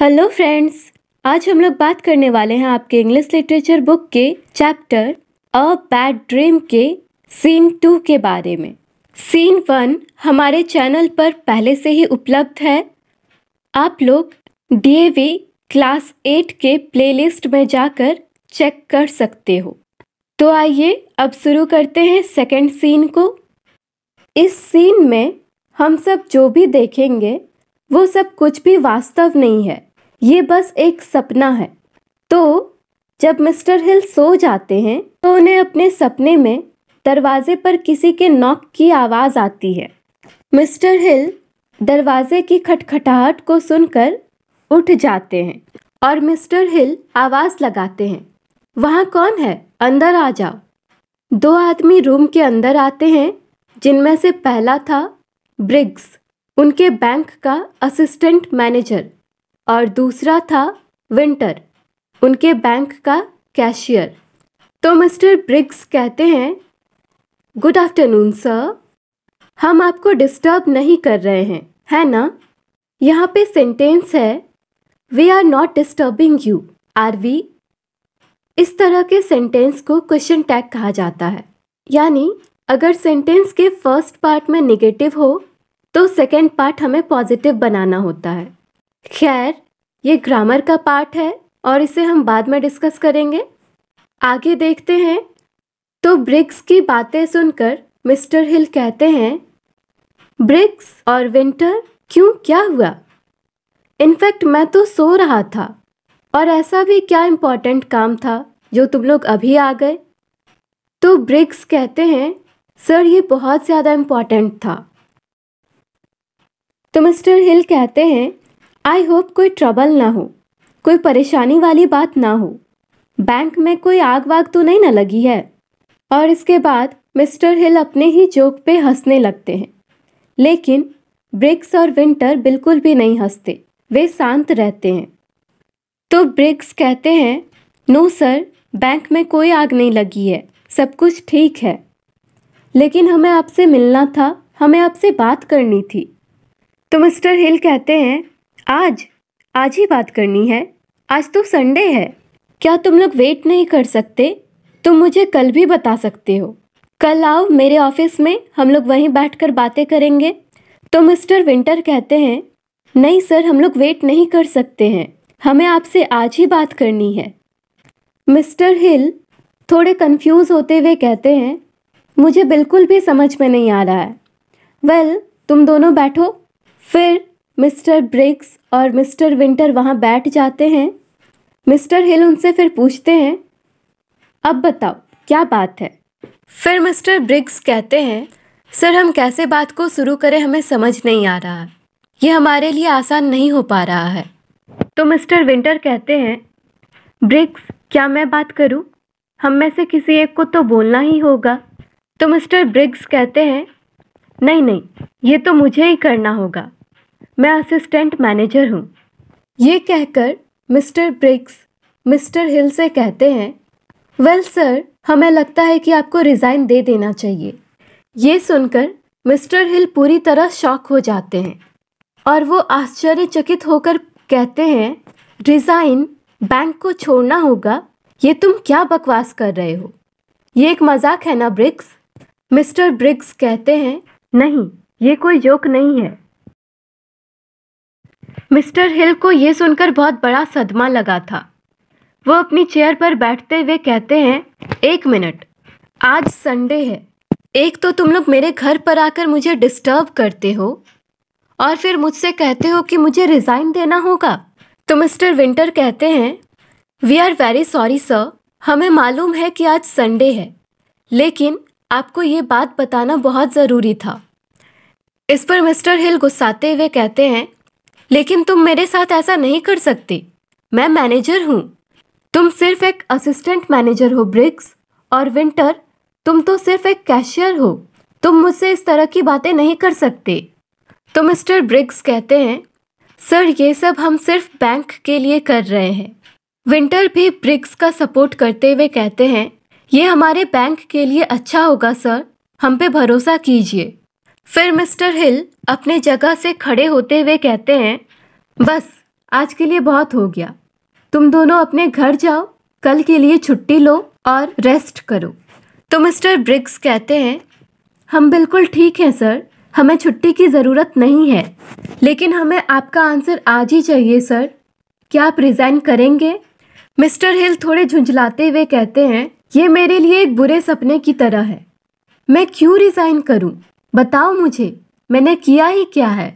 Hello friends आज हम लोग बात करने वाले हैं आपके इंग्लिश लिटरेचर बुक के चैप्टर अ बैड ड्रीम के सीन टू के बारे में सीन वन हमारे चैनल पर पहले से ही उपलब्ध है आप लोग डीएवी क्लास एट के प्लेलिस्ट में जाकर चेक कर सकते हो तो आइए अब शुरू करते हैं सेकेंड सीन को इस सीन में हम सब जो भी देखेंगे वो सब कुछ भी वास्तव नहीं है ये बस एक सपना है तो जब मिस्टर हिल सो जाते हैं तो उन्हें अपने सपने में दरवाजे पर किसी के नॉक की आवाज़ आती है मिस्टर हिल दरवाजे की खटखटाहट को सुनकर उठ जाते हैं और मिस्टर हिल आवाज़ लगाते हैं वहाँ कौन है अंदर आ जाओ दो आदमी रूम के अंदर आते हैं जिनमें से पहला था ब्रिग्स उनके बैंक का असिस्टेंट मैनेजर और दूसरा था विंटर उनके बैंक का कैशियर तो मिस्टर ब्रिग्स कहते हैं गुड आफ्टरनून सर हम आपको डिस्टर्ब नहीं कर रहे हैं है ना यहाँ पे सेंटेंस है we are not disturbing you are we इस तरह के सेंटेंस को क्वेश्चन टैग कहा जाता है यानी अगर सेंटेंस के फर्स्ट पार्ट में निगेटिव हो तो सेकेंड पार्ट हमें पॉजिटिव बनाना होता है खैर ये ग्रामर का पार्ट है और इसे हम बाद में डिस्कस करेंगे आगे देखते हैं तो ब्रिक्स की बातें सुनकर मिस्टर हिल कहते हैं ब्रिक्स और विंटर क्यों क्या हुआ इनफैक्ट मैं तो सो रहा था और ऐसा भी क्या इम्पोर्टेंट काम था जो तुम लोग अभी आ गए तो ब्रिक्स कहते हैं सर ये बहुत ज़्यादा इम्पॉर्टेंट था तो मिस्टर हिल कहते हैं आई होप कोई ट्रबल ना हो कोई परेशानी वाली बात ना हो बैंक में कोई आग वाग तो नहीं ना लगी है और इसके बाद मिस्टर हिल अपने ही जोक पे हंसने लगते हैं लेकिन ब्रिक्स और विंटर बिल्कुल भी नहीं हंसते वे शांत रहते हैं तो ब्रिक्स कहते हैं नो सर बैंक में कोई आग नहीं लगी है सब कुछ ठीक है लेकिन हमें आपसे मिलना था हमें आपसे बात करनी थी तो मिस्टर हिल कहते हैं आज आज ही बात करनी है आज तो संडे है क्या तुम लोग वेट नहीं कर सकते तुम मुझे कल भी बता सकते हो कल आओ मेरे ऑफिस में हम लोग वहीं बैठकर बातें करेंगे तो मिस्टर विंटर कहते हैं नहीं सर हम लोग वेट नहीं कर सकते हैं हमें आपसे आज ही बात करनी है मिस्टर हिल थोड़े कंफ्यूज होते हुए कहते हैं मुझे बिल्कुल भी समझ में नहीं आ रहा है वेल well, तुम दोनों बैठो फिर मिस्टर ब्रिक्स और मिस्टर विंटर वहाँ बैठ जाते हैं मिस्टर हिल उनसे फिर पूछते हैं अब बताओ क्या बात है फिर मिस्टर ब्रिक्स कहते हैं सर हम कैसे बात को शुरू करें हमें समझ नहीं आ रहा ये हमारे लिए आसान नहीं हो पा रहा है तो मिस्टर विंटर कहते हैं ब्रिक्स क्या मैं बात करूं? हम में से किसी एक को तो बोलना ही होगा तो मिस्टर ब्रिक्स कहते हैं नहीं नहीं ये तो मुझे ही करना होगा मैं असिस्टेंट मैनेजर हूँ ये कहकर मिस्टर ब्रिक्स मिस्टर हिल से कहते हैं वेल well, सर हमें लगता है कि आपको रिज़ाइन दे देना चाहिए ये सुनकर मिस्टर हिल पूरी तरह शॉक हो जाते हैं और वो आश्चर्यचकित होकर कहते हैं रिज़ाइन बैंक को छोड़ना होगा ये तुम क्या बकवास कर रहे हो ये एक मजाक है ना ब्रिक्स मिस्टर ब्रिक्स कहते हैं नहीं ये कोई जोक नहीं है मिस्टर हिल को यह सुनकर बहुत बड़ा सदमा लगा था वो अपनी चेयर पर बैठते हुए कहते हैं एक मिनट आज संडे है एक तो तुम लोग मेरे घर पर आकर मुझे डिस्टर्ब करते हो और फिर मुझसे कहते हो कि मुझे रिज़ाइन देना होगा तो मिस्टर विंटर कहते हैं we are very sorry sir हमें मालूम है कि आज संडे है लेकिन आपको ये बात बताना बहुत ज़रूरी था इस पर मिस्टर हिल गुस्साते हुए कहते हैं लेकिन तुम मेरे साथ ऐसा नहीं कर सकती मैं मैनेजर हूँ तुम सिर्फ एक असिस्टेंट मैनेजर हो ब्रिक्स और विंटर तुम तो सिर्फ एक कैशियर हो तुम मुझसे इस तरह की बातें नहीं कर सकते तो मिस्टर ब्रिक्स कहते हैं सर ये सब हम सिर्फ बैंक के लिए कर रहे हैं विंटर भी ब्रिक्स का सपोर्ट करते हुए कहते हैं ये हमारे बैंक के लिए अच्छा होगा सर हम पे भरोसा कीजिए फिर मिस्टर हिल अपने जगह से खड़े होते हुए कहते हैं बस आज के लिए बहुत हो गया तुम दोनों अपने घर जाओ कल के लिए छुट्टी लो और रेस्ट करो तो मिस्टर ब्रिग्स कहते हैं हम बिल्कुल ठीक हैं सर हमें छुट्टी की ज़रूरत नहीं है लेकिन हमें आपका आंसर आज ही चाहिए सर क्या आप रिज़ाइन करेंगे मिस्टर हिल थोड़े झुंझलाते हुए कहते हैं ये मेरे लिए एक बुरे सपने की तरह है मैं क्यों रिज़ाइन करूं? बताओ मुझे मैंने किया ही क्या है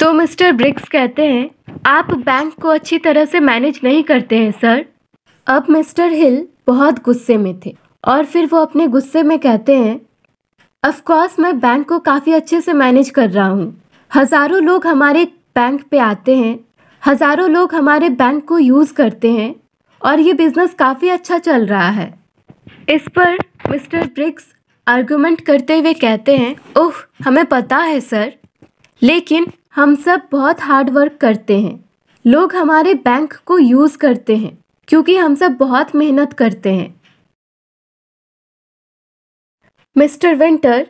तो मिस्टर ब्रिक्स कहते हैं आप बैंक को अच्छी तरह से मैनेज नहीं करते हैं सर अब मिस्टर हिल बहुत गुस्से में थे और फिर वो अपने गुस्से में कहते हैं अफकोर्स मैं बैंक को काफ़ी अच्छे से मैनेज कर रहा हूँ हज़ारों लोग हमारे बैंक पे आते हैं हज़ारों लोग हमारे बैंक को यूज़ करते हैं और ये बिज़नेस काफ़ी अच्छा चल रहा है इस पर मिस्टर ब्रिक्स आर्गुमेंट करते हुए कहते हैं ओह हमें पता है सर लेकिन हम सब बहुत हार्ड वर्क करते हैं लोग हमारे बैंक को यूज़ करते हैं क्योंकि हम सब बहुत मेहनत करते हैं मिस्टर विंटर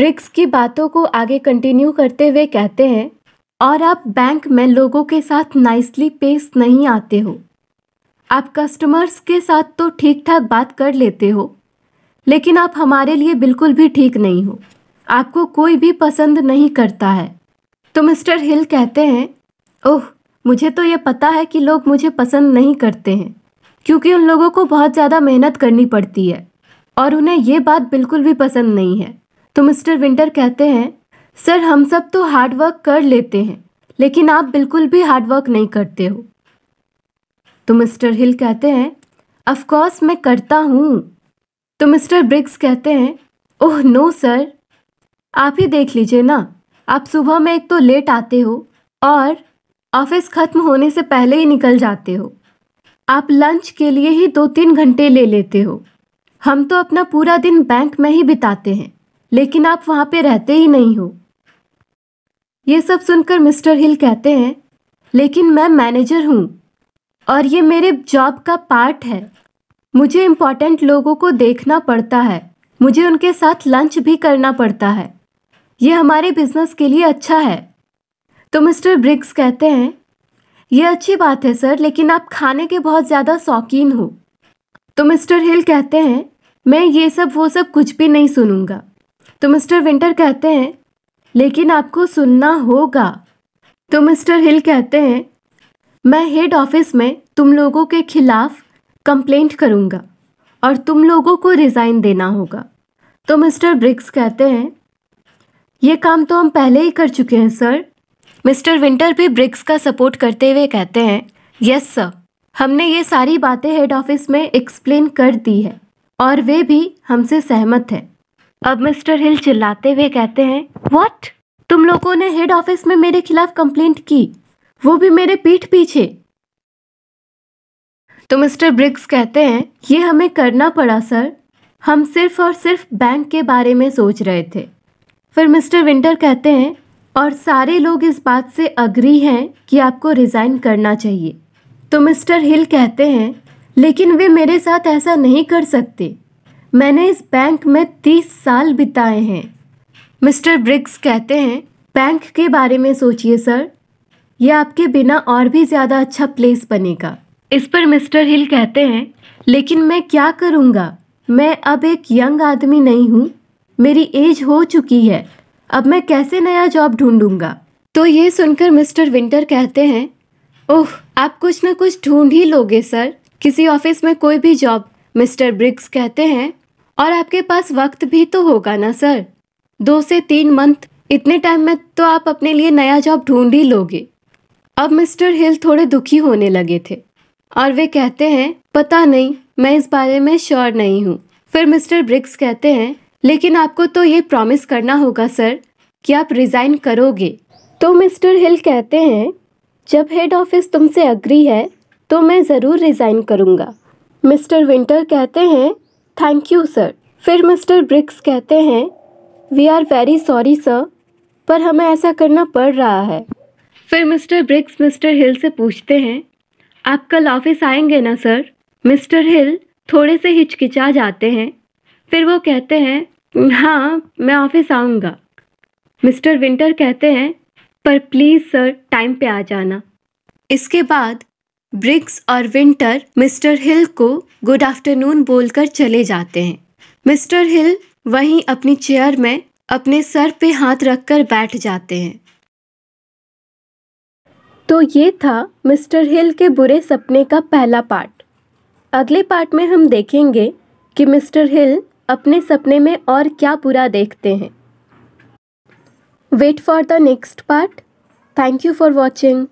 ब्रिक्स की बातों को आगे कंटिन्यू करते हुए कहते हैं और आप बैंक में लोगों के साथ नाइसली पेश नहीं आते हो आप कस्टमर्स के साथ तो ठीक ठाक बात कर लेते हो लेकिन आप हमारे लिए बिल्कुल भी ठीक नहीं हो आपको कोई भी पसंद नहीं करता है तो मिस्टर हिल कहते हैं ओह मुझे तो ये पता है कि लोग मुझे पसंद नहीं करते हैं क्योंकि उन लोगों को बहुत ज़्यादा मेहनत करनी पड़ती है और उन्हें ये बात बिल्कुल भी पसंद नहीं है तो मिस्टर विंटर कहते हैं सर हम सब तो हार्डवर्क कर लेते हैं लेकिन आप बिल्कुल भी हार्डवर्क नहीं करते हो तो मिस्टर हिल कहते हैं अफकोर्स मैं करता हूँ तो मिस्टर ब्रिग्स कहते हैं ओह नो सर आप ही देख लीजिए ना आप सुबह में एक तो लेट आते हो और ऑफिस ख़त्म होने से पहले ही निकल जाते हो आप लंच के लिए ही दो तीन घंटे ले लेते हो हम तो अपना पूरा दिन बैंक में ही बिताते हैं लेकिन आप वहाँ पे रहते ही नहीं हो ये सब सुनकर मिस्टर हिल कहते हैं लेकिन मैं मैनेजर हूँ और ये मेरे जॉब का पार्ट है मुझे इम्पॉर्टेंट लोगों को देखना पड़ता है मुझे उनके साथ लंच भी करना पड़ता है ये हमारे बिजनेस के लिए अच्छा है तो मिस्टर ब्रिग्स कहते हैं ये अच्छी बात है सर लेकिन आप खाने के बहुत ज़्यादा शौकीन हो तो मिस्टर हिल कहते हैं मैं ये सब वो सब कुछ भी नहीं सुनूंगा तो मिस्टर विंटर कहते हैं लेकिन आपको सुनना होगा तो मिस्टर हिल कहते हैं मैं हेड ऑफिस में तुम लोगों के खिलाफ कंप्लेंट करूँगा और तुम लोगों को रिज़ाइन देना होगा तो मिस्टर ब्रिक्स कहते हैं ये काम तो हम पहले ही कर चुके हैं सर मिस्टर विंटर भी ब्रिक्स का सपोर्ट करते हुए कहते हैं यस सर हमने ये सारी बातें हेड ऑफिस में एक्सप्लेन कर दी है और वे भी हमसे सहमत हैं अब मिस्टर हिल चिल्लाते हुए कहते हैं वॉट तुम लोगों ने हेड ऑफिस में मेरे खिलाफ कंप्लेंट की वो भी मेरे पीठ पीछे तो मिस्टर ब्रिग्स कहते हैं ये हमें करना पड़ा सर हम सिर्फ और सिर्फ बैंक के बारे में सोच रहे थे फिर मिस्टर विंटर कहते हैं और सारे लोग इस बात से अग्री हैं कि आपको रिज़ाइन करना चाहिए तो मिस्टर हिल कहते हैं लेकिन वे मेरे साथ ऐसा नहीं कर सकते मैंने इस बैंक में तीस साल बिताए हैं मिस्टर ब्रिग्स कहते हैं बैंक के बारे में सोचिए सर यह आपके बिना और भी ज़्यादा अच्छा प्लेस बनेगा इस पर मिस्टर हिल कहते हैं लेकिन मैं क्या करूँगा मैं अब एक यंग आदमी नहीं हूँ मेरी एज हो चुकी है अब मैं कैसे नया जॉब ढूंढूंगा तो ये सुनकर मिस्टर विंटर कहते हैं ओह आप कुछ ना कुछ ढूंढ ही लोगे सर किसी ऑफिस में कोई भी जॉब मिस्टर ब्रिग्स कहते हैं और आपके पास वक्त भी तो होगा ना सर दो से तीन मंथ इतने टाइम में तो आप अपने लिए नया जॉब ढूंढ ही लोगे अब मिस्टर हिल थोड़े दुखी होने लगे थे और वे कहते हैं पता नहीं मैं इस बारे में श्योर नहीं हूँ फिर मिस्टर ब्रिक्स कहते हैं लेकिन आपको तो ये प्रॉमिस करना होगा सर कि आप रिज़ाइन करोगे तो मिस्टर हिल कहते हैं जब हेड ऑफिस तुमसे अग्री है तो मैं ज़रूर रिज़ाइन करूँगा मिस्टर विंटर कहते हैं थैंक यू सर फिर मिस्टर ब्रिक्स कहते हैं we are very sorry sir पर हमें ऐसा करना पड़ रहा है फिर मिस्टर ब्रिक्स मिस्टर हिल से पूछते हैं आप कल ऑफिस आएंगे ना सर मिस्टर हिल थोड़े से हिचकिचा जाते हैं फिर वो कहते हैं हाँ मैं ऑफिस आऊँगा मिस्टर विंटर कहते हैं पर प्लीज़ सर टाइम पे आ जाना इसके बाद ब्रिक्स और विंटर मिस्टर हिल को गुड आफ्टरनून बोलकर चले जाते हैं मिस्टर हिल वहीं अपनी चेयर में अपने सर पे हाथ रखकर बैठ जाते हैं तो ये था मिस्टर हिल के बुरे सपने का पहला पार्ट अगले पार्ट में हम देखेंगे कि मिस्टर हिल अपने सपने में और क्या बुरा देखते हैं wait for the next part thank you for watching